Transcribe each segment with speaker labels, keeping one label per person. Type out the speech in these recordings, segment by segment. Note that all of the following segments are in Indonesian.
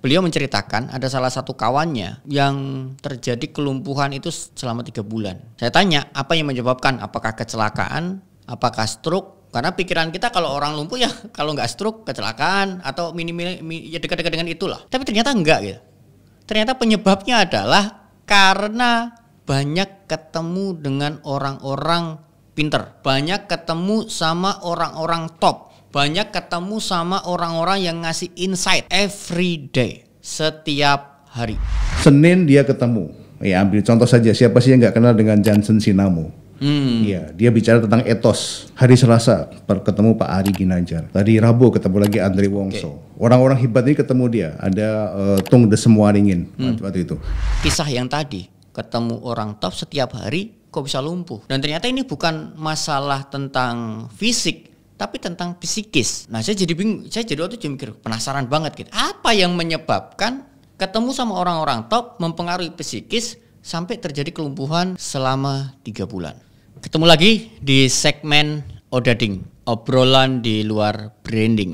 Speaker 1: Beliau menceritakan ada salah satu kawannya yang terjadi kelumpuhan itu selama tiga bulan. Saya tanya apa yang menyebabkan, apakah kecelakaan, apakah stroke? Karena pikiran kita kalau orang lumpuh ya kalau nggak stroke kecelakaan atau minimal ya dekat-dekat dengan itulah. Tapi ternyata enggak gitu. Ternyata penyebabnya adalah karena banyak ketemu dengan orang-orang pinter, banyak ketemu sama orang-orang top banyak ketemu sama orang-orang yang ngasih insight every day setiap hari.
Speaker 2: Senin dia ketemu. Ya ambil contoh saja siapa sih yang nggak kenal dengan Johnson Sinamo?
Speaker 1: Hmm. Iya,
Speaker 2: dia bicara tentang etos. Hari Selasa ketemu Pak Ari Ginanjar. Tadi Rabu ketemu lagi Andre Wongso. orang Orang-orang hebat ini ketemu dia. Ada uh, Tung de Semua Ringin hmm. waktu itu.
Speaker 1: Kisah yang tadi ketemu orang top setiap hari kok bisa lumpuh. Dan ternyata ini bukan masalah tentang fisik tapi tentang psikis. Nah, saya jadi bingung, saya jadi waktu itu mikir penasaran banget gitu. Apa yang menyebabkan ketemu sama orang-orang top mempengaruhi psikis sampai terjadi kelumpuhan selama tiga bulan. Ketemu lagi di segmen Odading, obrolan di luar branding.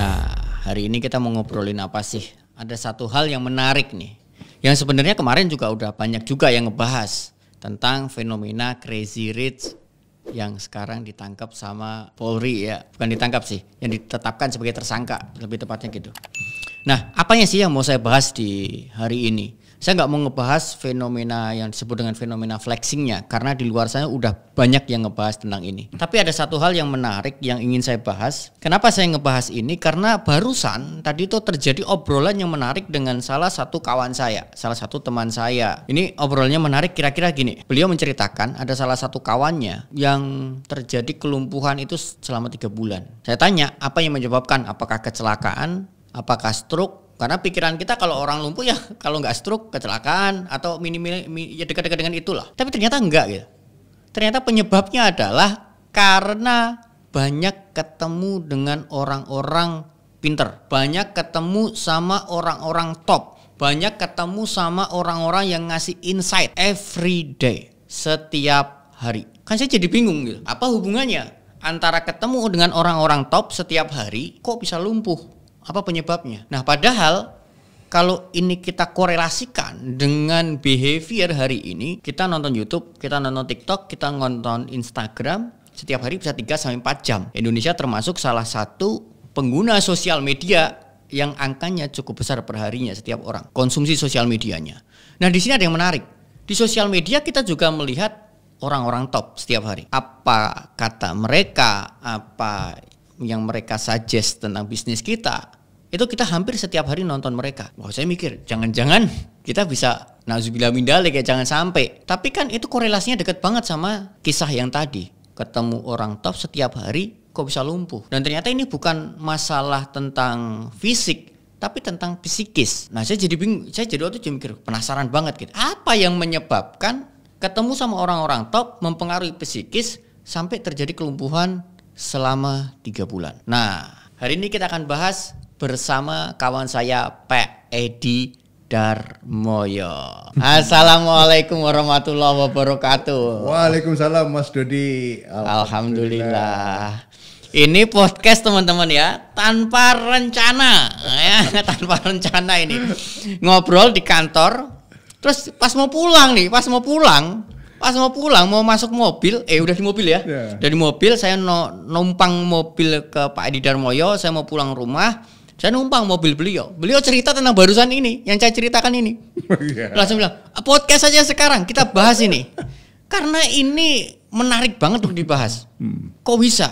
Speaker 1: Nah, hari ini kita mau ngobrolin apa sih? ada satu hal yang menarik nih. Yang sebenarnya kemarin juga udah banyak juga yang ngebahas tentang fenomena crazy rich yang sekarang ditangkap sama Polri ya, bukan ditangkap sih, yang ditetapkan sebagai tersangka lebih tepatnya gitu. Nah, apanya sih yang mau saya bahas di hari ini? Saya nggak mau ngebahas fenomena yang disebut dengan fenomena flexingnya karena di luar sana udah banyak yang ngebahas tentang ini. Tapi ada satu hal yang menarik yang ingin saya bahas. Kenapa saya ngebahas ini? Karena barusan tadi itu terjadi obrolan yang menarik dengan salah satu kawan saya, salah satu teman saya. Ini obrolannya menarik kira-kira gini. Beliau menceritakan ada salah satu kawannya yang terjadi kelumpuhan itu selama tiga bulan. Saya tanya apa yang menyebabkan? Apakah kecelakaan? Apakah stroke? Karena pikiran kita kalau orang lumpuh ya kalau nggak stroke kecelakaan atau minimal ya dekat-dekat dengan itulah. Tapi ternyata enggak gitu. Ternyata penyebabnya adalah karena banyak ketemu dengan orang-orang pinter, banyak ketemu sama orang-orang top, banyak ketemu sama orang-orang yang ngasih insight every day, setiap hari. Kan saya jadi bingung gitu. Apa hubungannya antara ketemu dengan orang-orang top setiap hari kok bisa lumpuh? Apa penyebabnya? Nah, padahal kalau ini kita korelasikan dengan behavior hari ini, kita nonton YouTube, kita nonton TikTok, kita nonton Instagram, setiap hari bisa 3 sampai 4 jam. Indonesia termasuk salah satu pengguna sosial media yang angkanya cukup besar perharinya setiap orang, konsumsi sosial medianya. Nah, di sini ada yang menarik. Di sosial media kita juga melihat orang-orang top setiap hari. Apa kata mereka, apa yang mereka suggest tentang bisnis kita, itu kita hampir setiap hari nonton mereka. Wah, saya mikir, jangan-jangan kita bisa nauzubillah mindale kayak jangan sampai. Tapi kan itu korelasinya dekat banget sama kisah yang tadi. Ketemu orang top setiap hari, kok bisa lumpuh? Dan ternyata ini bukan masalah tentang fisik, tapi tentang psikis. Nah, saya jadi bingung, saya jadi waktu itu mikir, penasaran banget gitu. Apa yang menyebabkan ketemu sama orang-orang top mempengaruhi psikis sampai terjadi kelumpuhan selama tiga bulan. Nah, hari ini kita akan bahas bersama kawan saya Pak Edi Darmoyo. Assalamualaikum warahmatullahi wabarakatuh. Waalaikumsalam Mas Dodi. Alhamdulillah. Alhamdulillah. Ini podcast teman-teman ya, tanpa rencana ya, tanpa rencana ini. Ngobrol di kantor, terus pas mau pulang nih, pas mau pulang, Pas mau pulang, mau masuk mobil, eh udah di mobil ya. Yeah. Iya. Dari mobil saya no, numpang mobil ke Pak Edi Darmoyo, saya mau pulang rumah. Saya numpang mobil beliau. Beliau cerita tentang barusan ini, yang saya ceritakan ini. yeah. Oh, iya. Langsung bilang, ah, podcast saja sekarang kita bahas ini. Karena ini menarik banget untuk dibahas. Hmm. Kok bisa?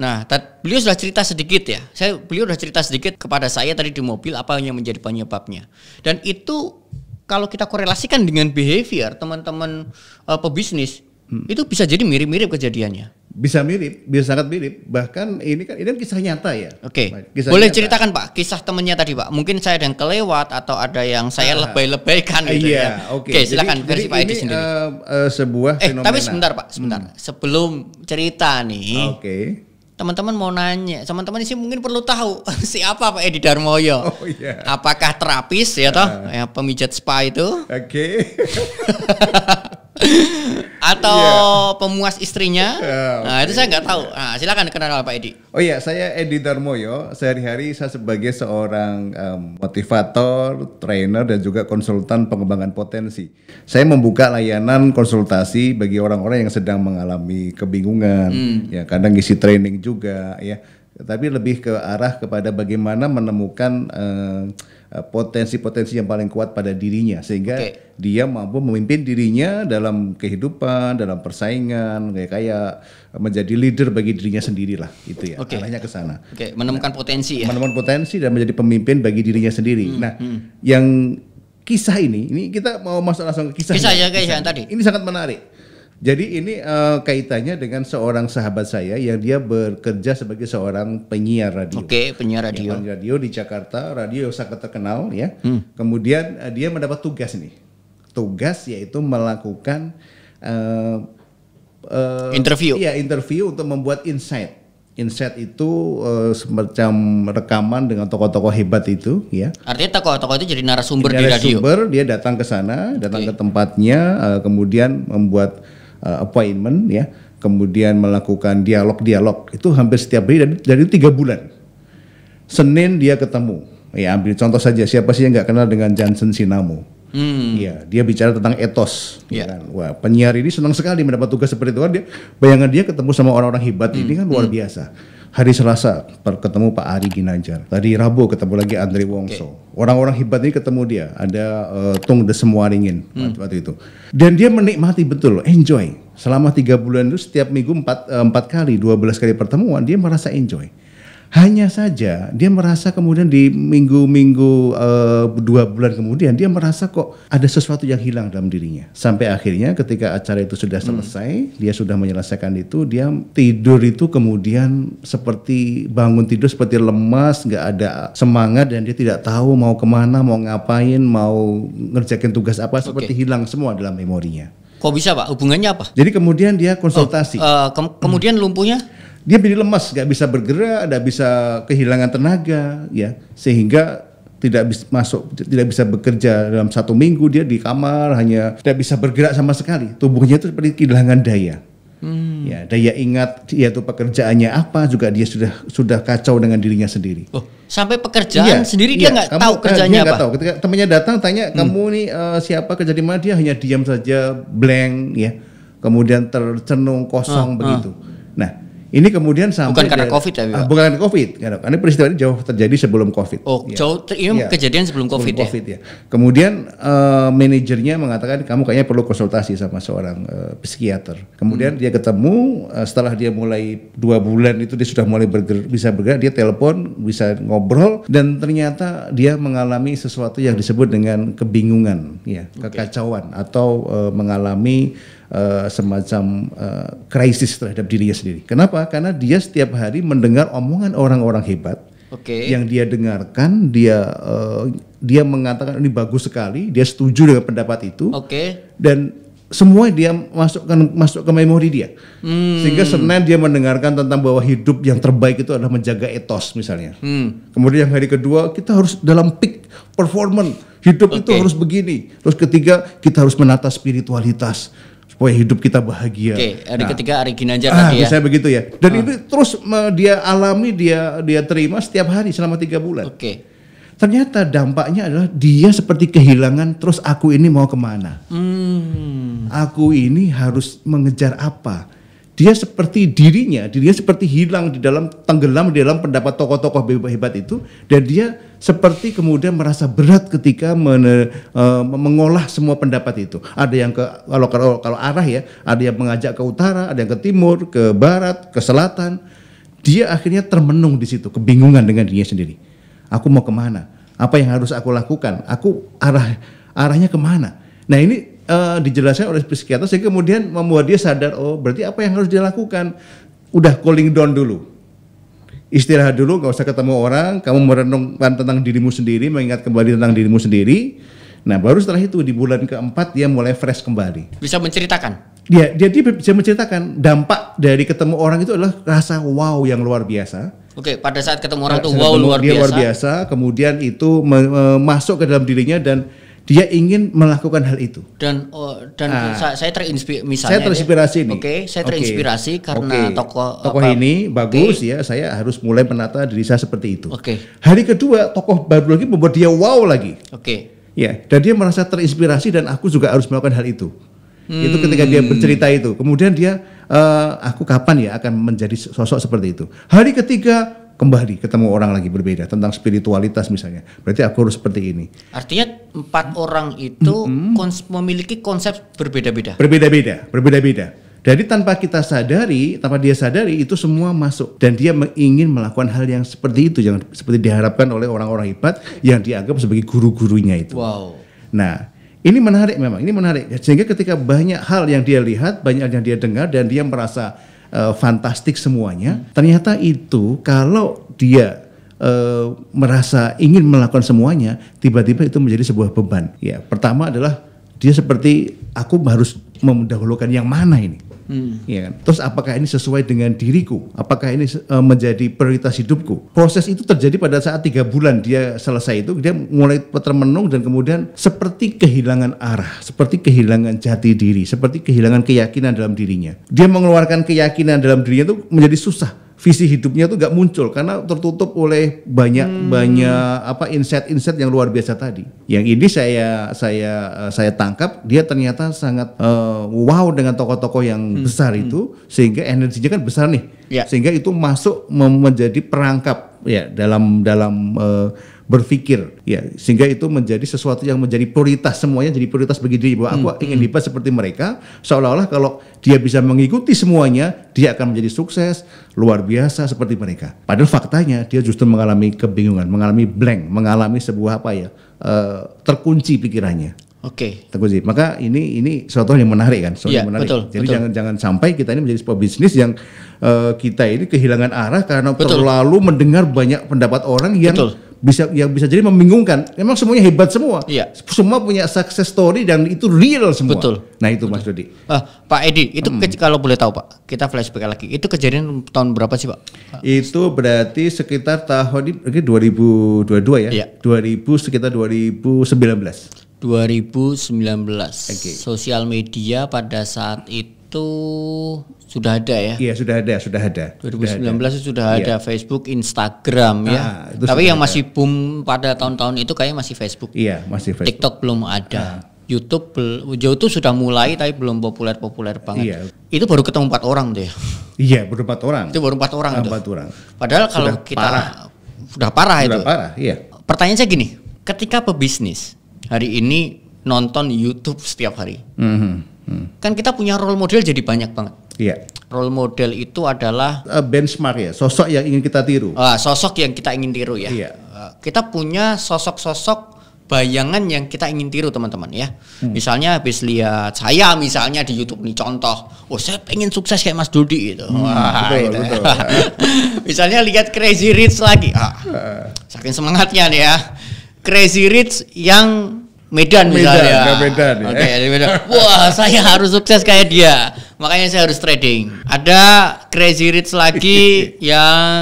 Speaker 1: Nah, beliau sudah cerita sedikit ya. Saya beliau sudah cerita sedikit kepada saya tadi di mobil apa yang menjadi penyebabnya. Dan itu kalau kita korelasikan dengan behavior teman-teman uh, pebisnis hmm. itu bisa jadi mirip-mirip kejadiannya. Bisa mirip, bisa sangat mirip. Bahkan ini kan ini kan kisah nyata ya.
Speaker 2: Oke. Okay. Boleh nyata. ceritakan
Speaker 1: Pak kisah temannya tadi Pak. Mungkin saya ada yang kelewat atau ada yang saya ah. lebay-lebaykan ah, gitu iya, ya. Oke. Okay. okay, silakan jadi, versi jadi Pak Edi sendiri. Uh, uh, sebuah eh, fenomena. tapi sebentar Pak, sebentar. Hmm. Sebelum cerita nih. Oke. Okay teman-teman mau nanya, teman-teman sih mungkin perlu tahu siapa Pak Edi Darmoyo. Oh, yeah. Apakah terapis ya toh, uh, ya, pemijat spa itu? Oke. Okay. atau yeah. pemuas istrinya. Yeah, okay. Nah, itu saya nggak tahu. Nah, silakan kenal Pak Edi. Oh iya,
Speaker 2: saya Edi Darmoyo. Sehari-hari saya sebagai seorang um, motivator, trainer dan juga konsultan pengembangan potensi. Saya membuka layanan konsultasi bagi orang-orang yang sedang mengalami kebingungan, mm. ya kadang ngisi training juga ya. Tapi lebih ke arah kepada bagaimana menemukan uh, Eh, potensi-potensi yang paling kuat pada dirinya sehingga okay. dia mampu memimpin dirinya dalam kehidupan, dalam persaingan, kayak kayak menjadi leader bagi dirinya sendiri lah itu ya. Okay. Arahnya ke sana.
Speaker 1: okay. menemukan
Speaker 2: nah, potensi ya. Menemukan potensi dan menjadi pemimpin bagi dirinya sendiri. Hmm, nah, hmm. yang kisah ini, ini
Speaker 1: kita mau masuk langsung ke kisah. Kisah ya guys ya, yang tadi. Ini sangat menarik
Speaker 2: jadi ini uh, kaitannya dengan seorang sahabat saya yang dia bekerja sebagai seorang penyiar radio. Oke, okay, penyiar ya, radio. Penyiar radio di Jakarta, radio yang sangat terkenal ya. Hmm. Kemudian uh, dia mendapat tugas nih. Tugas yaitu melakukan uh,
Speaker 1: uh, interview. Iya, interview untuk membuat insight.
Speaker 2: Insight itu uh, semacam rekaman dengan tokoh-tokoh hebat itu, ya.
Speaker 1: Artinya tokoh-tokoh itu jadi narasumber, narasumber di radio. Narasumber
Speaker 2: dia datang ke sana, datang okay. ke tempatnya, uh, kemudian membuat uh, appointment ya, kemudian melakukan dialog-dialog itu hampir setiap hari dan, dari tiga bulan. Senin dia ketemu, ya ambil contoh saja siapa sih yang nggak kenal dengan Johnson Sinamo?
Speaker 1: Hmm. Ya,
Speaker 2: dia bicara tentang etos. Ya. Kan? Wah, penyiar ini senang sekali mendapat tugas seperti itu kan dia. Bayangan dia ketemu sama orang-orang hebat hmm. ini kan luar hmm. biasa Hari Selasa ketemu Pak Ari Ginajar. Tadi Rabu ketemu lagi Andre Wongso. Okay. Orang-orang hebat ini ketemu dia. Ada uh, Tung de Semua Ringin hmm. waktu itu. Dan dia menikmati betul, enjoy. Selama tiga bulan itu setiap minggu empat, eh, empat kali, dua belas kali pertemuan, dia merasa enjoy hanya saja dia merasa kemudian di minggu-minggu uh, dua bulan kemudian dia merasa kok ada sesuatu yang hilang dalam dirinya. Sampai akhirnya ketika acara itu sudah hmm. selesai, hmm. dia sudah menyelesaikan itu, dia tidur itu kemudian seperti bangun tidur seperti lemas, nggak ada semangat dan dia tidak tahu mau kemana, mau ngapain, mau ngerjakin tugas apa, okay. seperti hilang semua dalam memorinya.
Speaker 1: Kok bisa pak? Hubungannya
Speaker 2: apa? Jadi kemudian dia oh, konsultasi. Oh, uh, eh, ke kemudian lumpuhnya? dia jadi lemas, nggak bisa bergerak, nggak bisa kehilangan tenaga, ya sehingga tidak bisa masuk, tidak bisa bekerja dalam satu minggu dia di kamar hanya tidak bisa bergerak sama sekali. Tubuhnya itu seperti kehilangan daya.
Speaker 1: Hmm. Ya,
Speaker 2: daya ingat dia itu pekerjaannya apa juga dia sudah sudah kacau dengan dirinya sendiri.
Speaker 1: Oh, sampai pekerjaan iya, sendiri iya, eh, dia nggak tahu kerjanya dia apa. tahu.
Speaker 2: Ketika temannya datang tanya hmm. kamu ini uh, eh, siapa kerja di mana dia hanya diam saja blank ya. Kemudian tercenung kosong ah, ah. begitu. Ah. Nah, ini kemudian sampai bukan karena COVID ya, ah, bukan karena COVID, karena, peristiwa ini jauh terjadi sebelum COVID. Oh, ya. jauh ini ya. kejadian
Speaker 1: sebelum COVID, sebelum ya? COVID ya.
Speaker 2: Kemudian uh, manajernya mengatakan kamu kayaknya perlu konsultasi sama seorang uh, psikiater. Kemudian hmm. dia ketemu, uh, setelah dia mulai dua bulan itu dia sudah mulai berger, bisa bergerak, dia telepon, bisa ngobrol, dan ternyata dia mengalami sesuatu yang disebut dengan kebingungan, ya, okay. kekacauan atau uh, mengalami Eh, semacam uh, krisis terhadap dirinya sendiri. Kenapa? Karena dia setiap hari mendengar omongan orang-orang hebat. Okay. Yang dia dengarkan, dia uh, dia mengatakan ini bagus sekali, dia setuju dengan pendapat itu. Okay. Dan semua dia masukkan masuk ke memori dia.
Speaker 1: Hmm. Sehingga Senin
Speaker 2: dia mendengarkan tentang bahwa hidup yang terbaik itu adalah menjaga etos misalnya. Hmm. Kemudian yang hari kedua kita harus dalam peak performance. Hidup okay. itu harus begini. Terus ketiga kita harus menata spiritualitas supaya hidup kita bahagia. Oke, hari nah, ketiga Ari Ginanjar ah, tadi ya. Saya begitu ya. Dan ah. itu terus dia alami, dia dia terima setiap hari selama tiga bulan. Oke. Ternyata dampaknya adalah dia seperti kehilangan. Terus aku ini mau kemana?
Speaker 1: Hmm.
Speaker 2: Aku ini harus mengejar apa? Dia seperti dirinya, dia seperti hilang di dalam tenggelam di dalam pendapat tokoh-tokoh hebat itu, dan dia seperti kemudian merasa berat ketika mene, uh, mengolah semua pendapat itu. Ada yang ke kalau kalau kalau arah ya, ada yang mengajak ke utara, ada yang ke timur, ke barat, ke selatan. Dia akhirnya termenung di situ, kebingungan dengan dirinya sendiri. Aku mau kemana? Apa yang harus aku lakukan? Aku arah arahnya kemana? Nah ini uh, dijelaskan oleh psikiater sehingga kemudian membuat dia sadar, oh berarti apa yang harus dia lakukan? Udah calling down dulu istirahat dulu, nggak usah ketemu orang, kamu merenungkan tentang dirimu sendiri, mengingat kembali tentang dirimu sendiri. Nah, baru setelah itu di bulan keempat dia mulai fresh kembali.
Speaker 1: Bisa menceritakan?
Speaker 2: Dia, dia, dia bisa menceritakan dampak dari ketemu orang itu adalah rasa wow yang luar biasa.
Speaker 1: Oke, pada saat ketemu orang itu wow luar dia biasa. luar biasa,
Speaker 2: kemudian itu me, me, masuk ke dalam dirinya dan dia ingin melakukan hal itu.
Speaker 1: Dan oh, dan nah, saya, terinspirasi misalnya. Saya terinspirasi ini. Oke, okay, saya terinspirasi okay. karena okay. tokoh
Speaker 2: tokoh apa, ini bagus okay. ya. Saya harus mulai menata diri saya seperti itu. Oke. Okay. Hari kedua tokoh baru lagi membuat dia wow lagi. Oke. Okay. Ya, dan dia merasa terinspirasi dan aku juga harus melakukan hal itu.
Speaker 1: Hmm. Itu ketika dia hmm. bercerita
Speaker 2: itu. Kemudian dia, uh, aku kapan ya akan menjadi sosok seperti itu. Hari ketiga kembali ketemu orang lagi berbeda tentang spiritualitas misalnya. Berarti aku harus seperti ini.
Speaker 1: Artinya empat orang itu -hmm. kons memiliki konsep berbeda-beda.
Speaker 2: Berbeda-beda, berbeda-beda. Jadi tanpa kita sadari, tanpa dia sadari itu semua masuk dan dia ingin melakukan hal yang seperti itu yang seperti diharapkan oleh orang-orang hebat yang dianggap sebagai guru-gurunya itu. Wow. Nah, ini menarik memang, ini menarik. Sehingga ketika banyak hal yang dia lihat, banyak yang dia dengar dan dia merasa uh, fantastik semuanya. Ternyata itu kalau dia uh, merasa ingin melakukan semuanya, tiba-tiba itu menjadi sebuah beban. Ya, pertama adalah dia seperti aku harus mendahulukan yang mana ini. Hmm. Ya kan? Terus apakah ini sesuai dengan diriku? Apakah ini uh, menjadi prioritas hidupku? Proses itu terjadi pada saat tiga bulan dia selesai itu dia mulai termenung dan kemudian seperti kehilangan arah, seperti kehilangan jati diri, seperti kehilangan keyakinan dalam dirinya. Dia mengeluarkan keyakinan dalam dirinya itu menjadi susah visi hidupnya tuh gak muncul karena tertutup oleh banyak hmm. banyak apa insight-insight yang luar biasa tadi. Yang ini saya saya eh, saya tangkap dia ternyata sangat uh, wow dengan tokoh-tokoh yang hmm. besar hmm. itu sehingga energinya kan besar nih. Ya. Sehingga itu masuk menjadi perangkap ya dalam dalam uh, berpikir ya sehingga itu menjadi sesuatu yang menjadi prioritas semuanya jadi prioritas bagi diri bahwa aku hmm. ingin hebat seperti mereka seolah-olah kalau dia bisa mengikuti semuanya dia akan menjadi sukses luar biasa seperti mereka padahal faktanya dia justru mengalami kebingungan mengalami blank mengalami sebuah apa ya uh, terkunci pikirannya Oke. Okay. Terkunci. Maka ini ini suatu yang menarik kan, suatu yeah, yang menarik. Betul, Jadi betul. jangan jangan sampai kita ini menjadi sebuah bisnis yang uh, kita ini kehilangan arah karena betul. terlalu mendengar banyak pendapat orang yang betul bisa yang bisa jadi membingungkan. Memang semuanya hebat semua.
Speaker 1: Iya. Semua punya success story dan itu real semua. Betul. Nah itu Betul. Mas Dodi. Uh, ah, Pak Edi, itu hmm. kalau boleh tahu Pak, kita flashback lagi. Itu kejadian tahun berapa sih Pak? Itu berarti
Speaker 2: sekitar tahun ini 2022 ya. Iya. 2000 sekitar 2019.
Speaker 1: 2019. Oke. Okay. Sosial media pada saat itu itu sudah ada ya? Iya sudah ada, sudah ada. 2019 sudah ada, sudah ada iya. Facebook, Instagram ya. Ah, tapi yang ada. masih boom pada tahun-tahun itu kayaknya masih Facebook. Iya masih Facebook. TikTok belum ada. Ah. YouTube YouTube sudah mulai tapi belum populer populer banget. Iya. Itu baru ketemu empat orang deh ya? Iya baru empat orang. Itu baru empat orang. Ah, empat tuh. orang. Padahal kalau kita parah. sudah parah sudah itu. Sudah parah. Iya. Pertanyaan saya gini, ketika pebisnis hari ini nonton YouTube setiap hari, mm -hmm hmm. kan kita punya role model jadi banyak banget. Iya. Role model itu adalah uh, benchmark ya,
Speaker 2: sosok yang ingin kita tiru.
Speaker 1: Uh, sosok yang kita ingin tiru ya. Iya. Uh, kita punya sosok-sosok bayangan yang kita ingin tiru teman-teman ya. Hmm. Misalnya habis lihat saya misalnya di YouTube nih contoh, oh saya pengen sukses kayak Mas Dodi gitu. Hmm, Wah, betul, gitu. Ya. betul. misalnya lihat Crazy Rich lagi, ah, saking semangatnya nih ya. Crazy Rich yang Medan misalnya. Medan, Medan ya. Oke, okay, Medan. Wah, saya harus sukses kayak dia. Makanya saya harus trading. Ada Crazy Rich lagi yang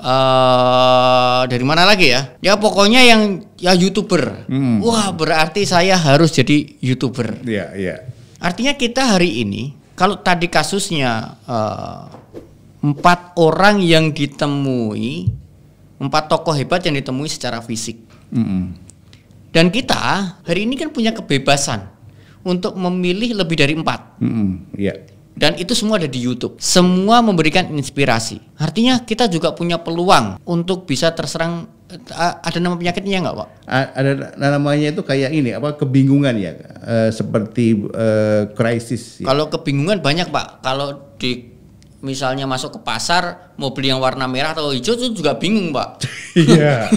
Speaker 1: uh, dari mana lagi ya? Ya pokoknya yang ya YouTuber. Hmm. Wah, berarti saya harus jadi YouTuber. Iya, iya. Artinya kita hari ini kalau tadi kasusnya eh, empat orang yang ditemui, empat tokoh hebat yang ditemui secara fisik. Mm -hmm dan kita hari ini kan punya kebebasan untuk memilih lebih dari empat.
Speaker 2: mm Yeah.
Speaker 1: Dan itu semua ada di YouTube. Semua memberikan inspirasi. Artinya kita juga punya peluang untuk bisa terserang eh, ada nama penyakitnya nggak pak? Ada namanya itu
Speaker 2: kayak ini apa kebingungan ya e, seperti e, krisis. Ya. Kalau kebingungan
Speaker 1: banyak pak. Kalau di misalnya masuk ke pasar mau beli yang warna merah atau hijau itu juga bingung pak. Iya.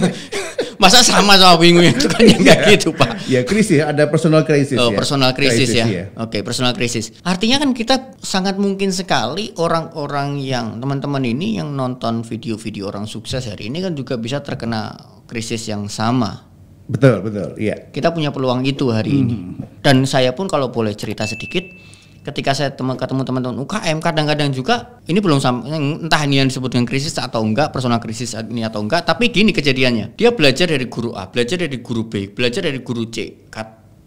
Speaker 1: Masa sama sama bingung itu kan nggak iya. gitu pak? Ya krisis, ada personal krisis. Oh iya. ya. Iya. personal krisis, krisis ya. ya. Oke okay, personal krisis. Artinya kan kita sangat mungkin sekali orang-orang yang teman-teman ini yang nonton video-video orang sukses hari ini kan juga bisa terkena krisis yang sama.
Speaker 2: Betul betul, iya.
Speaker 1: Kita punya peluang itu hari hmm. ini. Dan saya pun kalau boleh cerita sedikit, ketika saya teman ketemu teman-teman UKM kadang-kadang juga ini belum sampai entah ini yang disebut dengan krisis atau enggak personal krisis ini atau enggak tapi gini kejadiannya dia belajar dari guru A belajar dari guru B belajar dari guru C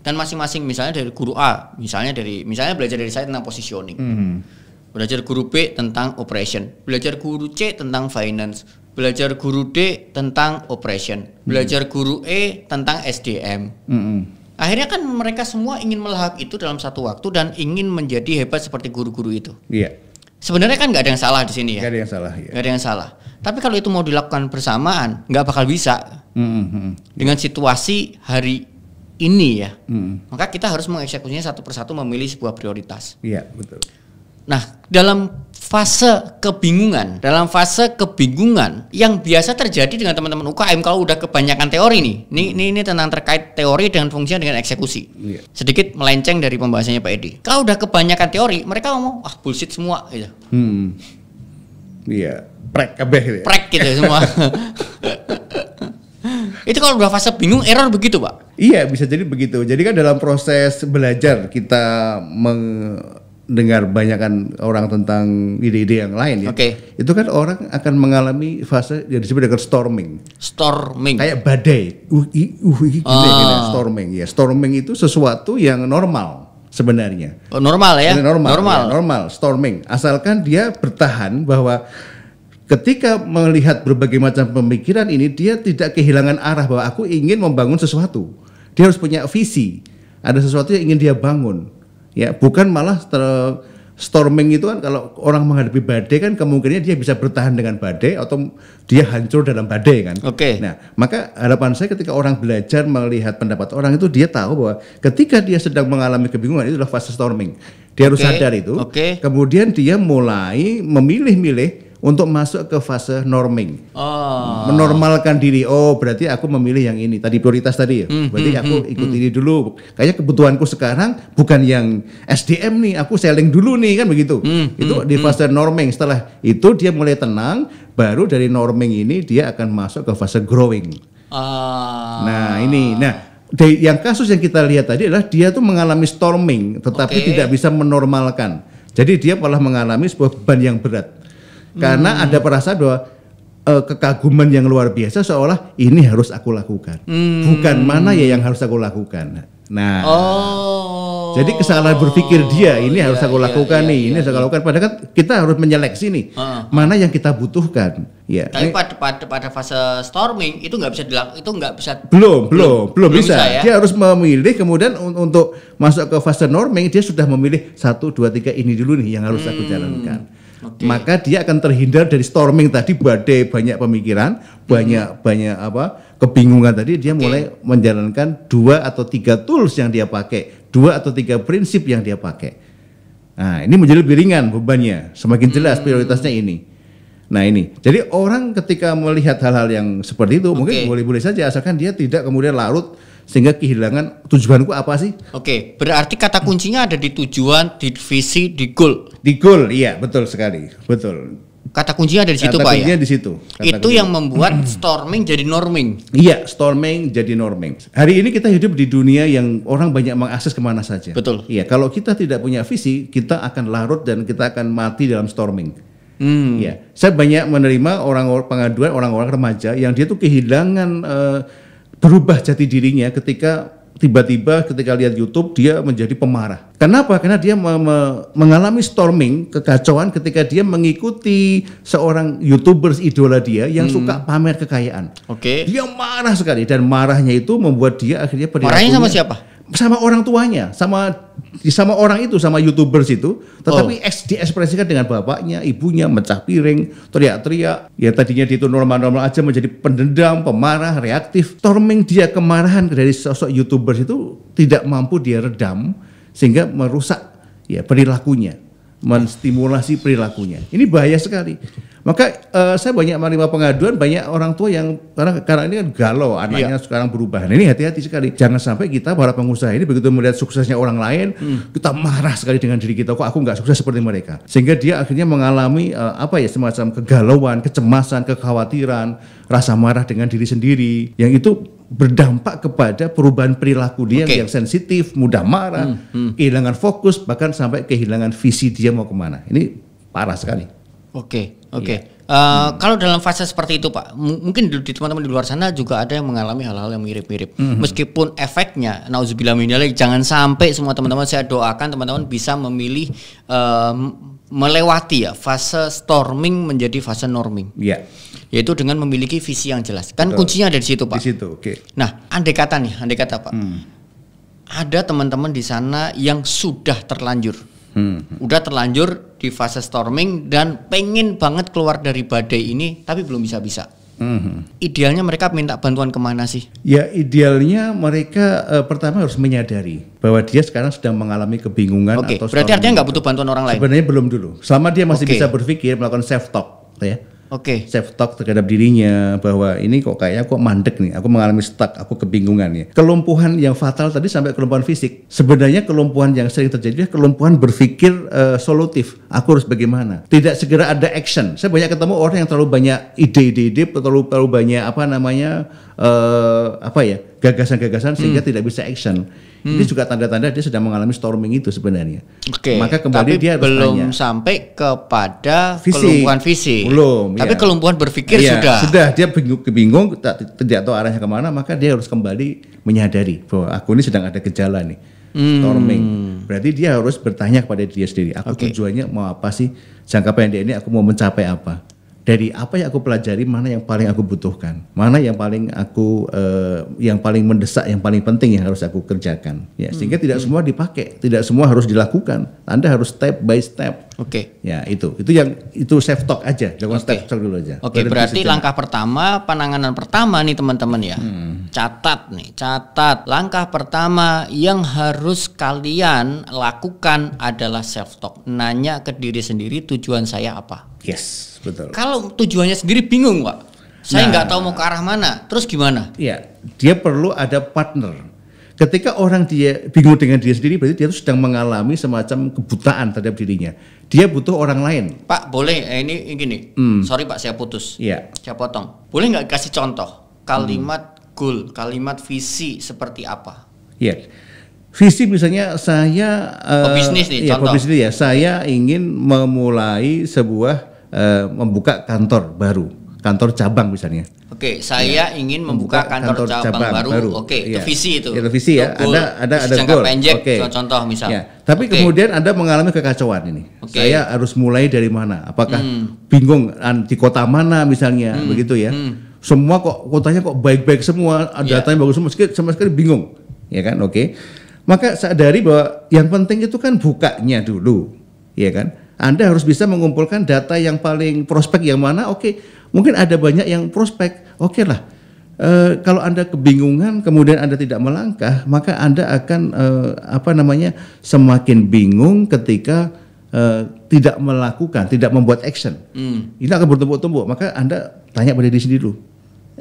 Speaker 1: dan masing-masing misalnya dari guru A misalnya dari misalnya belajar dari saya tentang positioning hmm. belajar guru B tentang operation belajar guru C tentang finance belajar guru D tentang operation hmm. belajar hmm. guru E tentang SDM hmm Akhirnya kan mereka semua ingin melahap itu dalam satu waktu dan ingin menjadi hebat seperti guru-guru itu. Iya. Sebenarnya kan nggak ada yang salah di sini ya. Gak ada yang salah. Iya. Nggak Gak ada yang salah. Tapi kalau itu mau dilakukan bersamaan, nggak bakal bisa. Mm-hmm. Dengan situasi hari ini ya. mm Maka kita harus mengeksekusinya satu persatu memilih sebuah prioritas. Iya betul. Nah dalam fase kebingungan. Dalam fase kebingungan yang biasa terjadi dengan teman-teman UKM kalau udah kebanyakan teori nih. Ini ini, ini tentang terkait teori dengan fungsi dengan eksekusi. Yeah. Sedikit melenceng dari pembahasannya Pak Edi. Kalau udah kebanyakan teori, mereka ngomong ah bullshit semua gitu.
Speaker 2: Hmm. Iya, yeah. prek kabeh gitu. Ya. Prek gitu semua.
Speaker 1: Itu kalau udah fase bingung error begitu, Pak. Iya, bisa
Speaker 2: jadi begitu. Jadi kan dalam proses belajar kita meng dengar banyakkan orang tentang ide-ide yang lain ya. Oke. Okay. Itu kan orang akan mengalami fase yang disebut dengan storming.
Speaker 1: Storming. Kayak
Speaker 2: badai.
Speaker 1: Uh, uh, i,
Speaker 2: oh. storming ya. Storming itu sesuatu yang normal sebenarnya.
Speaker 1: Oh, normal ya. Normal. Normal. Ya,
Speaker 2: normal storming. Asalkan dia bertahan bahwa ketika melihat berbagai macam pemikiran ini dia tidak kehilangan arah bahwa aku ingin membangun sesuatu. Dia harus punya visi. Ada sesuatu yang ingin dia bangun ya bukan malah ter storming itu kan kalau orang menghadapi badai kan kemungkinannya dia bisa bertahan dengan badai atau dia hancur dalam badai kan. Oke. Okay. Nah, maka harapan saya ketika orang belajar melihat pendapat orang itu dia tahu bahwa ketika dia sedang mengalami kebingungan itu adalah fase storming. Dia harus sadar itu. Oke. Okay. Kemudian dia mulai memilih-milih untuk masuk ke fase norming,
Speaker 1: oh.
Speaker 2: menormalkan diri. Oh, berarti aku memilih yang ini. Tadi prioritas tadi ya. Hmm, berarti hmm, aku hmm, ikut hmm. ini dulu. Kayaknya kebutuhanku sekarang bukan yang SDM nih. Aku selling dulu nih kan begitu. Hmm, hmm itu di hmm. fase hmm. norming. Setelah itu dia mulai tenang. Baru dari norming ini dia akan masuk ke fase growing.
Speaker 1: Oh.
Speaker 2: Nah ini. Nah yang kasus yang kita lihat tadi adalah dia tuh mengalami storming, tetapi okay. tidak bisa menormalkan. Jadi dia malah mengalami sebuah beban yang berat karena hmm. ada perasaan bahwa uh, kekaguman yang luar biasa seolah ini harus aku lakukan. Hmm. Bukan mana ya yang harus aku lakukan. Nah. Oh. Jadi kesalahan berpikir dia ini harus iya, harus aku iya, lakukan yeah, nih nih, ini iya, harus aku lakukan. Padahal kan kita harus menyeleksi nih uh. mana yang kita butuhkan. Ya. Tapi
Speaker 1: pada, pada pada fase storming itu nggak bisa dilakukan, itu nggak bisa.
Speaker 2: Belum, belum, belum, belum bisa. bisa ya? Dia harus memilih kemudian untuk masuk ke fase norming dia sudah memilih satu dua tiga ini dulu nih yang harus hmm. aku jalankan okay. maka dia akan terhindar dari storming tadi badai banyak pemikiran hmm. banyak apa kebingungan tadi dia okay. mulai menjalankan dua atau tiga tools yang dia pakai dua atau tiga prinsip yang dia pakai nah ini menjadi lebih ringan bebannya semakin jelas hmm. prioritasnya ini nah ini jadi orang ketika melihat hal-hal yang seperti itu okay. mungkin boleh-boleh saja asalkan dia tidak kemudian larut sehingga kehilangan tujuanku
Speaker 1: apa sih? Oke, berarti kata kuncinya ada di tujuan, di visi, di goal. Di goal, iya betul sekali, betul. Kata kuncinya ada di situ, kata Pak. Ya? Kuncinya di
Speaker 2: situ. Kata Itu kuncinya. yang membuat
Speaker 1: storming jadi norming.
Speaker 2: Iya, storming jadi norming. Hari ini kita hidup di dunia yang orang banyak mengakses kemana saja. Betul. Iya, kalau kita tidak punya visi, kita akan larut dan kita akan mati dalam storming. Hmm. Iya, saya banyak menerima orang-orang pengaduan orang-orang remaja yang dia tuh kehilangan uh, berubah jati dirinya ketika tiba-tiba ketika lihat YouTube dia menjadi pemarah. Kenapa? Karena dia me me mengalami storming kekacauan ketika dia mengikuti seorang YouTubers idola dia yang hmm. suka pamer kekayaan. Oke. Okay. Dia marah sekali dan marahnya itu membuat dia akhirnya perilakunya. Marahnya sama siapa? sama orang tuanya, sama sama orang itu, sama youtubers itu, tetapi oh. diekspresikan dengan bapaknya, ibunya, mecah piring, teriak-teriak. Ya tadinya itu normal-normal aja menjadi pendendam, pemarah, reaktif. Storming dia kemarahan dari sosok youtubers itu tidak mampu dia redam sehingga merusak ya perilakunya, menstimulasi perilakunya. Ini bahaya sekali. Maka uh, saya banyak menerima pengaduan banyak orang tua yang karena karena ini kan galau iya. anaknya iya. sekarang berubah. Nah, ini hati-hati sekali. Jangan sampai kita para pengusaha ini begitu melihat suksesnya orang lain, hmm. kita marah sekali dengan diri kita kok aku nggak sukses seperti mereka. Sehingga dia akhirnya mengalami uh, apa ya semacam kegalauan, kecemasan, kekhawatiran, rasa marah dengan diri sendiri yang itu berdampak kepada perubahan perilaku dia okay. yang sensitif, mudah marah, hmm, hmm. kehilangan fokus, bahkan sampai kehilangan visi dia mau kemana. Ini parah sekali. Oke. Okay. Oke.
Speaker 1: Okay. Iya. Uh, eh, Kalau dalam fase seperti itu, Pak, mungkin di teman-teman di luar sana juga ada yang mengalami hal-hal yang mirip-mirip. Hmm. Meskipun efeknya, nauzubillah minalik, jangan sampai semua teman-teman saya doakan teman-teman bisa memilih uh, melewati ya fase storming menjadi fase norming. Iya. Yeah. Yaitu dengan memiliki visi yang jelas. Kan Betul. kuncinya ada di situ, Pak. Di situ, oke. Okay. Nah, andai kata nih, andai kata, Pak. Hmm. Ada teman-teman di sana yang sudah terlanjur Hmm. Udah terlanjur di fase storming dan pengen banget keluar dari badai ini tapi belum bisa-bisa. Hmm. Idealnya mereka minta bantuan kemana sih?
Speaker 2: Ya idealnya mereka uh, pertama harus
Speaker 1: menyadari
Speaker 2: bahwa dia sekarang sedang mengalami kebingungan okay. atau berarti artinya nggak butuh
Speaker 1: bantuan orang lain? Sebenarnya
Speaker 2: belum dulu. Selama dia masih okay. bisa berpikir melakukan self talk, ya Oke. Okay. Self talk terhadap dirinya bahwa ini kok kayaknya aku mandek nih, aku mengalami stuck, aku kebingungan ya. Kelumpuhan yang fatal tadi sampai kelumpuhan fisik. Sebenarnya kelumpuhan yang sering terjadi adalah kelumpuhan berpikir uh, solutif. Aku harus bagaimana? Tidak segera ada action. Saya banyak ketemu orang yang terlalu banyak ide-ide, terlalu terlalu banyak apa namanya uh, apa ya gagasan-gagasan sehingga hmm. tidak bisa action Hmm. Ini juga tanda-tanda dia sedang mengalami storming itu sebenarnya. Oke. Okay. Maka kembali Tapi dia harus belum tanya.
Speaker 1: sampai kepada visi. kelumpuhan visi. Belum. Tapi ya. kelumpuhan berpikir ya, sudah. Sudah
Speaker 2: dia bingung, bingung tidak tahu arahnya kemana, maka dia harus kembali menyadari bahwa aku ini sedang ada gejala nih. Hmm. Storming. Berarti dia harus bertanya kepada dia sendiri. Aku okay. tujuannya mau apa sih? Jangka pendek ini aku mau mencapai apa? dari apa yang aku pelajari mana yang paling aku butuhkan, mana yang paling aku uh, yang paling mendesak, yang paling penting yang harus aku kerjakan. Ya, hmm, sehingga hmm. tidak semua dipakai, tidak semua harus dilakukan. Anda harus step by step. Oke. Okay. Ya, itu. Itu yang itu self talk aja, jangan okay. step talk dulu aja. Oke, okay, berarti langkah
Speaker 1: pertama, penanganan pertama nih teman-teman ya. Hmm. Catat nih, catat. Langkah pertama yang harus kalian lakukan adalah self talk. Nanya ke diri sendiri tujuan saya apa Yes, betul. Kalau tujuannya sendiri bingung, Pak. Saya nah. nggak nah, tahu mau ke arah mana. Terus gimana? Iya, dia perlu ada partner. Ketika
Speaker 2: orang dia bingung dengan dia sendiri, berarti dia sedang mengalami semacam kebutaan terhadap dirinya. Dia butuh orang lain.
Speaker 1: Pak, boleh eh, ini, gini. Hmm. Sorry Pak, saya putus. Iya. Saya potong. Boleh nggak kasih contoh kalimat hmm. goal, kalimat visi seperti apa?
Speaker 2: Iya. Visi misalnya saya pebisnis eh, uh, nih, ya, contoh. Pebisnis ya, saya ingin memulai sebuah uh, membuka kantor baru, kantor cabang misalnya.
Speaker 1: Oke, okay, saya ya. ingin membuka, membuka kantor, kantor cabang, cabang baru. baru. Oke, okay, iya. iya, ya. itu visi itu. Ya, itu visi ya. Goal. Ada ada visi ada jangka goal. panjang. Okay. Contoh misalnya. Ya.
Speaker 2: Tapi okay. kemudian Anda mengalami kekacauan ini. Okay. Saya harus mulai dari mana? Apakah hmm. bingung di kota mana misalnya, hmm. begitu ya? Hmm. Semua kok kotanya kok baik-baik semua, yeah. datanya bagus semua, sama sekali bingung, ya kan? Oke. Okay maka sadari bahwa yang penting itu kan bukanya dulu, ya kan? Anda harus bisa mengumpulkan data yang paling prospek yang mana? Oke, mungkin ada banyak yang prospek. Oke lah. E, kalau Anda kebingungan kemudian Anda tidak melangkah, maka Anda akan e, apa namanya? semakin bingung ketika e, tidak melakukan, tidak membuat action. Hmm. Ini akan bertumbuh-tumbuh. Maka Anda tanya pada diri sendiri dulu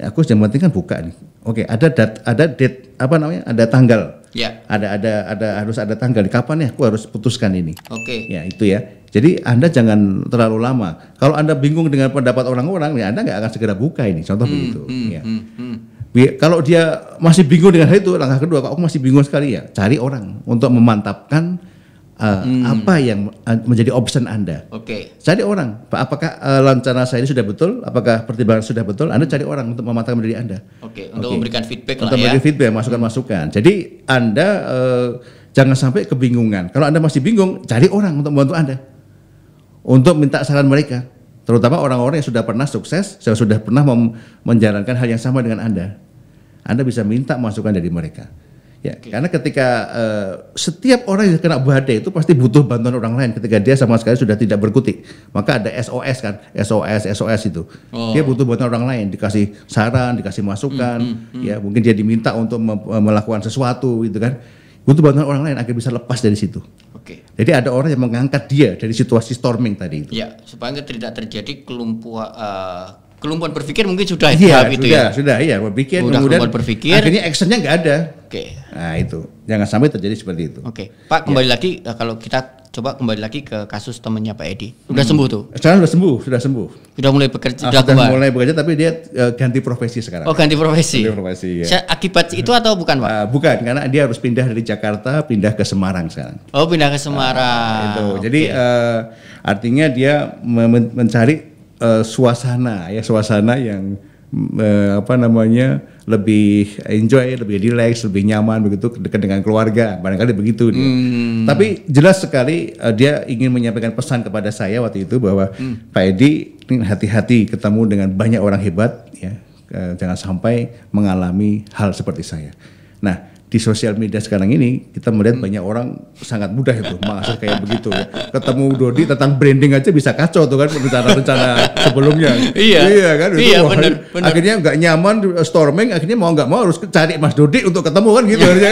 Speaker 2: aku yang penting kan buka nih. Oke, ada dat, ada date apa namanya? Ada tanggal. Ya. Ada ada ada harus ada tanggal. Kapan ya aku harus putuskan ini? Oke. Okay. Ya itu ya. Jadi Anda jangan terlalu lama. Kalau Anda bingung dengan pendapat orang-orang, ya Anda nggak akan segera buka ini. Contoh hmm, begitu.
Speaker 1: Hmm, ya. hmm, hmm.
Speaker 2: Kalau dia masih bingung dengan hal itu, langkah kedua, kalau aku masih bingung sekali ya, cari orang untuk memantapkan Eh, hmm. apa yang eh, menjadi option Anda. Oke. Okay. Cari orang. Pak, apakah uh, rencana saya ini sudah betul? Apakah pertimbangan sudah betul? Anda cari orang untuk mematangkan diri Anda.
Speaker 1: Oke, okay, untuk okay. memberikan feedback untuk memberikan
Speaker 2: ya. feedback, hmm. masukan-masukan. Jadi Anda uh, jangan sampai kebingungan. Kalau Anda masih bingung, cari orang untuk membantu Anda. Untuk minta saran mereka, terutama orang-orang yang sudah pernah sukses, yang sudah pernah menjalankan hal yang sama dengan Anda. Anda bisa minta masukan dari mereka. Ya, okay. karena ketika uh, setiap orang yang kena badai itu pasti butuh bantuan orang lain ketika dia sama sekali sudah tidak berkutik. Maka ada SOS kan, SOS, SOS itu. Oh. Dia butuh bantuan orang lain, dikasih saran, dikasih masukan, mm, hmm, ya mungkin dia diminta untuk eh, melakukan sesuatu gitu kan. Butuh bantuan orang lain agar bisa lepas dari situ. Oke. Okay. Jadi ada orang yang mengangkat dia dari situasi storming tadi itu.
Speaker 1: Ya, supaya tidak terjadi kelumpuhan uh, kelumpuhan berpikir mungkin sudah iya, tahap itu sudah, ya. Sudah, iya, berpikir sudah kemudian berpikir. akhirnya actionnya nggak ada. Oke. Okay. Nah itu jangan sampai terjadi seperti itu. Oke, okay. Pak iya. kembali ya. lagi eh, kalau kita coba kembali lagi ke kasus temennya Pak Edi. Sudah hmm. sembuh tuh?
Speaker 2: Sekarang sudah sembuh, sudah sembuh.
Speaker 1: Sudah mulai bekerja. Ah, sudah, kembali. mulai bekerja tapi dia
Speaker 2: uh, ganti profesi sekarang. Oh ganti profesi. Ganti profesi. Ya.
Speaker 1: Akibat itu atau bukan Pak? Uh, bukan karena dia harus
Speaker 2: pindah dari Jakarta pindah ke Semarang sekarang. Oh pindah ke Semarang. Uh, itu. Okay. Jadi uh, artinya dia mencari Eh, suasana ya suasana yang uh, apa namanya lebih enjoy, lebih relax, lebih nyaman begitu dekat dengan keluarga barangkali begitu dia. Hmm. Tapi jelas sekali uh, dia ingin menyampaikan pesan kepada saya waktu itu bahwa hmm. Pak Edi hati-hati ketemu dengan banyak orang hebat ya uh, jangan sampai mengalami hal seperti saya. Nah di sosial media sekarang ini kita melihat banyak orang sangat mudah itu maksud kayak begitu ya. Ketemu Dodi tentang branding aja bisa kacau tuh kan rencana-rencana sebelumnya. Iya. Iya kan itu iya, bener, bener. akhirnya nggak nyaman storming akhirnya mau nggak mau harus cari Mas Dodi untuk ketemu kan gitu iya.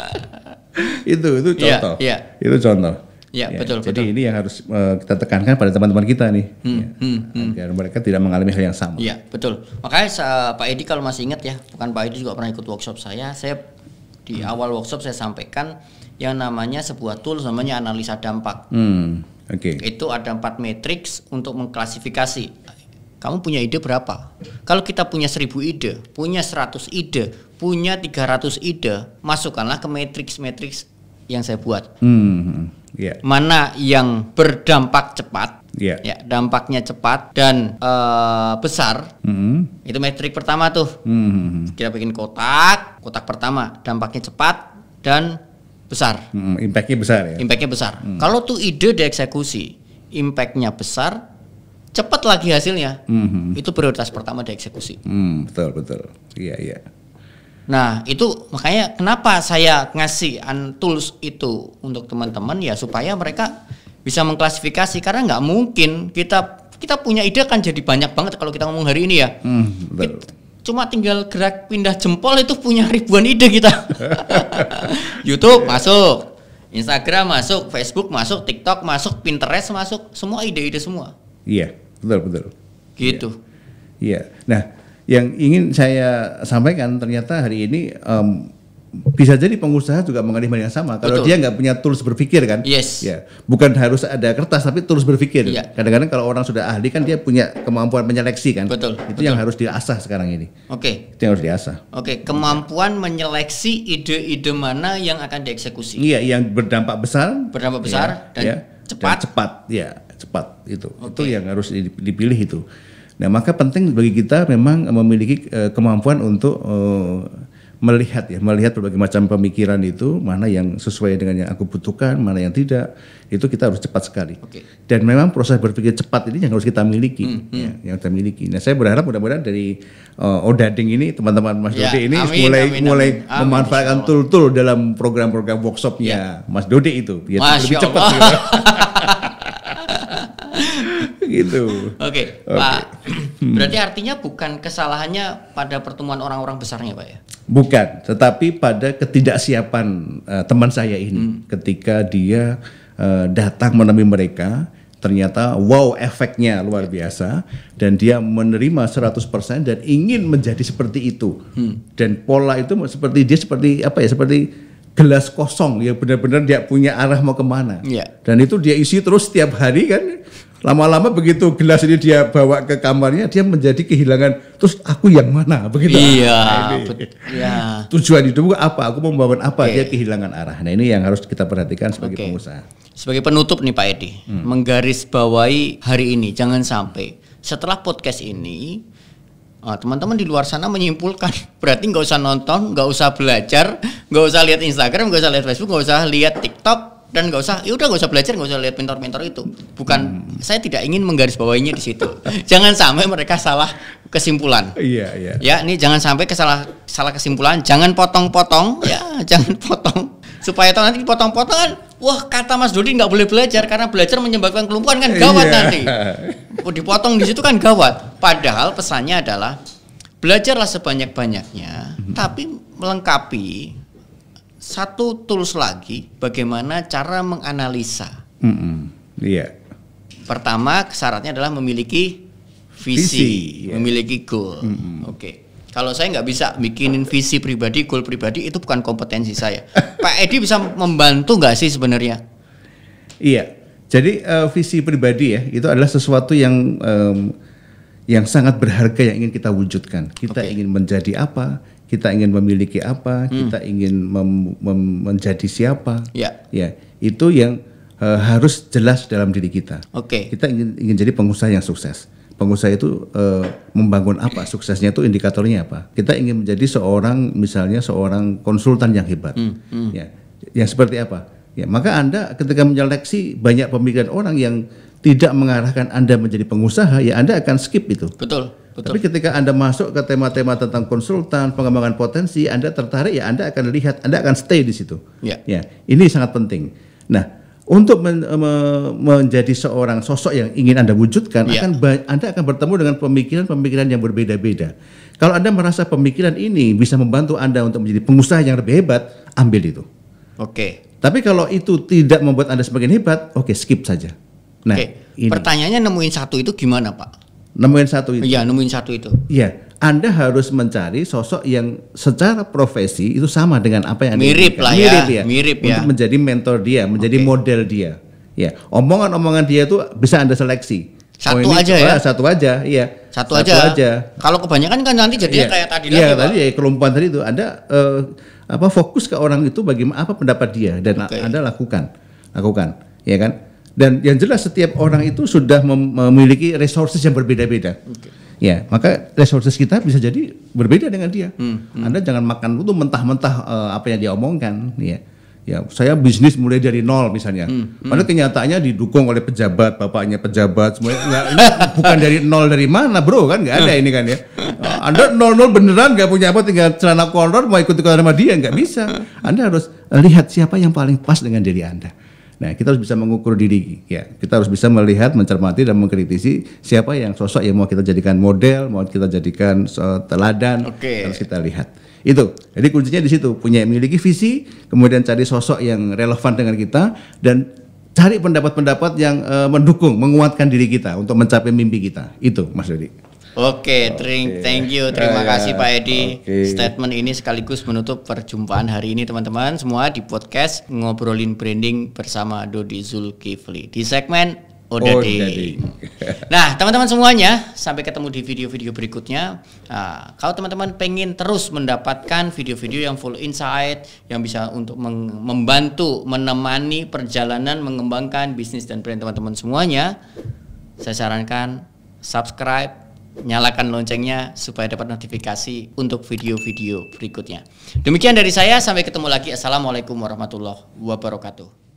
Speaker 2: itu itu iya, contoh. iya. Itu contoh. Ya, ya betul. Jadi betul. ini yang harus uh, kita tekankan pada teman-teman kita nih, hmm, ya, hmm, hmm. agar hmm. mereka tidak mengalami hal yang sama.
Speaker 1: Iya, betul. Makanya uh, Pak Edi kalau masih ingat ya, bukan Pak Edi juga pernah ikut workshop saya. Saya di hmm. awal workshop saya sampaikan yang namanya sebuah tool namanya analisa dampak. Hmm, Oke. Okay. Itu ada empat matrix untuk mengklasifikasi. Kamu punya ide berapa? Kalau kita punya seribu ide, punya seratus ide, punya tiga ratus ide, masukkanlah ke matrix-matrix yang saya buat.
Speaker 2: Hmm, hmm yeah.
Speaker 1: mana yang berdampak cepat yeah. ya dampaknya cepat dan uh, besar mm-hmm. itu metrik pertama tuh mm-hmm. kita bikin kotak kotak pertama dampaknya cepat dan besar
Speaker 2: mm, impactnya besar
Speaker 1: ya impactnya besar mm. kalau tuh ide dieksekusi impactnya besar cepat lagi hasilnya
Speaker 2: mm-hmm. itu
Speaker 1: prioritas pertama dieksekusi
Speaker 2: mm, betul betul iya yeah, iya yeah
Speaker 1: Nah, itu makanya kenapa saya ngasih tools itu untuk teman-teman ya supaya mereka bisa mengklasifikasi karena nggak mungkin kita kita punya ide kan jadi banyak banget kalau kita ngomong hari ini ya. Hmm, kita, cuma tinggal gerak pindah jempol itu punya ribuan ide kita. YouTube masuk, Instagram masuk, Facebook masuk, TikTok masuk, Pinterest masuk, semua ide-ide semua.
Speaker 2: Iya, betul betul. Gitu. Iya. iya. Nah, yang ingin saya sampaikan ternyata hari ini um, bisa jadi pengusaha juga mengalami hal yang sama kalau Betul. dia nggak punya tools berpikir kan yes ya bukan harus ada kertas tapi tools berpikir kadang iya. kadang-kadang kalau orang sudah ahli kan dia punya kemampuan menyeleksi kan Betul. itu Betul. yang harus diasah sekarang ini oke okay. itu yang harus diasah
Speaker 1: oke okay. kemampuan menyeleksi ide-ide mana yang akan dieksekusi iya
Speaker 2: yang berdampak besar berdampak besar ya, dan ya. cepat dan cepat ya cepat itu okay. itu yang harus dipilih itu Nah, maka penting bagi kita memang eh, memiliki uh, kemampuan untuk uh, melihat ya, melihat berbagai macam pemikiran itu mana yang sesuai dengan yang aku butuhkan, mana yang tidak. Itu kita harus cepat sekali. Okay. Dan memang proses berpikir cepat ini yang harus kita miliki, mm hmm. Ya, hmm. yang kita miliki. Nah, saya berharap mudah-mudahan dari uh, Odading ini teman-teman Mas ya, Dodi ini amin, mulai amin, mulai amin, memanfaatkan tool-tool dalam program-program workshopnya ya. Mas Dodi itu, biar Masya lebih cepat. Gitu.
Speaker 1: gitu. Oke, okay, okay. Pak. Berarti artinya bukan kesalahannya pada pertemuan orang-orang besarnya, Pak ya?
Speaker 2: Bukan, tetapi pada ketidaksiapan uh, teman saya ini hmm. ketika dia uh, datang menemui mereka, ternyata wow efeknya luar biasa dan dia menerima 100% dan ingin menjadi seperti itu. Hmm. Dan pola itu seperti dia seperti apa ya? Seperti gelas kosong ya benar-benar dia punya arah mau kemana ya. dan itu dia isi terus setiap hari kan lama-lama begitu gelas ini dia bawa ke kamarnya dia menjadi kehilangan terus aku yang mana begitu iya nah, iya tujuan hidupku apa aku mau membawa apa okay. dia kehilangan arah nah ini yang harus kita perhatikan sebagai okay. pengusaha
Speaker 1: sebagai penutup nih Pak Edi hmm. menggarisbawahi hari ini jangan sampai setelah podcast ini oh, teman-teman di luar sana menyimpulkan berarti nggak usah nonton nggak usah belajar nggak usah lihat Instagram nggak usah lihat Facebook nggak usah lihat TikTok dan nggak usah ya udah nggak usah belajar nggak usah lihat mentor-mentor itu bukan hmm. saya tidak ingin menggarisbawahinya di situ jangan sampai mereka salah kesimpulan iya iya ya ini jangan sampai kesalah salah kesimpulan jangan potong-potong ya jangan potong supaya tahu nanti potong-potong kan wah kata Mas Dodi nggak boleh belajar karena belajar menyebabkan kelumpuhan kan gawat iya. nanti oh, dipotong di situ kan gawat padahal pesannya adalah belajarlah sebanyak-banyaknya hmm. tapi melengkapi satu tools lagi bagaimana cara menganalisa. Iya.
Speaker 2: Mm -hmm. yeah.
Speaker 1: Pertama syaratnya adalah memiliki visi, visi yeah. memiliki goal. Mm -hmm. Oke. Okay. Kalau saya nggak bisa bikinin visi pribadi, goal pribadi itu bukan kompetensi saya. Pak Edi bisa membantu nggak sih sebenarnya? Iya.
Speaker 2: Jadi uh, visi pribadi ya itu adalah sesuatu yang um, yang sangat berharga yang ingin kita wujudkan. Kita okay. ingin menjadi apa? kita ingin memiliki apa, hmm. kita ingin mem, mem, menjadi siapa. Ya. Ya, itu yang uh, harus jelas dalam diri kita. Oke. Okay. Kita ingin ingin jadi pengusaha yang sukses. Pengusaha itu uh, membangun apa? Suksesnya itu indikatornya apa? Kita ingin menjadi seorang misalnya seorang konsultan yang hebat. Hmm. Hmm. Ya. Yang seperti apa? Ya, maka Anda ketika menyeleksi banyak pemikiran orang yang tidak mengarahkan Anda menjadi pengusaha, ya Anda akan skip itu. Betul. Betul. Tapi ketika Anda masuk ke tema-tema tentang konsultan, pengembangan potensi, Anda tertarik ya Anda akan lihat, Anda akan stay di situ. Ya. ya ini sangat penting. Nah, untuk men, me, menjadi seorang sosok yang ingin Anda wujudkan, ya. akan Anda akan bertemu dengan pemikiran-pemikiran yang berbeda-beda. Kalau Anda merasa pemikiran ini bisa membantu Anda untuk menjadi pengusaha yang lebih hebat, ambil itu. Oke. Okay. Tapi kalau itu tidak membuat Anda semakin hebat, oke okay, skip saja. Nah, Oke. Ini. Pertanyaannya nemuin satu itu gimana, Pak? Nemuin satu itu. Iya, nemuin satu itu. Iya. Anda harus mencari sosok yang secara profesi itu sama dengan apa yang mirip lah mirip ya, ya, mirip iya. ya. Untuk menjadi mentor dia, menjadi okay. model dia. Ya, omongan-omongan dia itu bisa Anda seleksi. Satu oh, ini, aja ya. Satu aja, iya. Satu, satu aja. aja. Kalau kebanyakan kan nanti jadinya ya. kayak tadi iya, ya, lagi. Iya, tadi ya kelompokan tadi itu Anda uh, apa fokus ke orang itu bagaimana apa pendapat dia dan okay. Anda lakukan. Lakukan, ya kan? Dan yang jelas setiap orang itu sudah memiliki resources yang berbeda-beda. Okay. Ya, maka resources kita bisa jadi berbeda dengan dia. Hmm, hmm. Anda jangan makan itu mentah-mentah uh, apa yang dia omongkan, ya. Ya, saya bisnis mulai dari nol misalnya. Hmm, hmm. Padahal kenyataannya didukung oleh pejabat, bapaknya pejabat, semuanya Nah, ini bukan dari nol dari mana, Bro, kan nggak ada ini kan ya. Anda nol-nol beneran nggak punya apa tinggal celana kolor mau ikut-ikutan sama dia nggak bisa. Anda harus lihat siapa yang paling pas dengan diri Anda. Nah, kita harus bisa mengukur diri, ya. Kita harus bisa melihat, mencermati, dan mengkritisi siapa yang sosok yang mau kita jadikan model, mau kita jadikan teladan, okay. harus kita lihat. Itu. Jadi kuncinya di situ, punya memiliki visi, kemudian cari sosok yang relevan dengan kita, dan cari pendapat-pendapat yang uh, mendukung, menguatkan diri kita untuk mencapai mimpi kita. Itu, Mas dedi
Speaker 1: Oke, okay, thank you. Terima ya, ya. kasih ya. Pak Edi. Okay. Statement ini sekaligus menutup perjumpaan hari ini teman-teman semua di podcast Ngobrolin Branding bersama Dodi Zulkifli di segmen
Speaker 2: Odading.
Speaker 1: Oh, nah, teman-teman semuanya, sampai ketemu di video-video berikutnya. Nah, kalau teman-teman pengen terus mendapatkan video-video yang full insight, yang bisa untuk membantu menemani perjalanan mengembangkan bisnis dan brand teman-teman semuanya, saya sarankan subscribe nyalakan loncengnya supaya dapat notifikasi untuk video-video berikutnya. Demikian dari saya, sampai ketemu lagi. Assalamualaikum warahmatullahi wabarakatuh.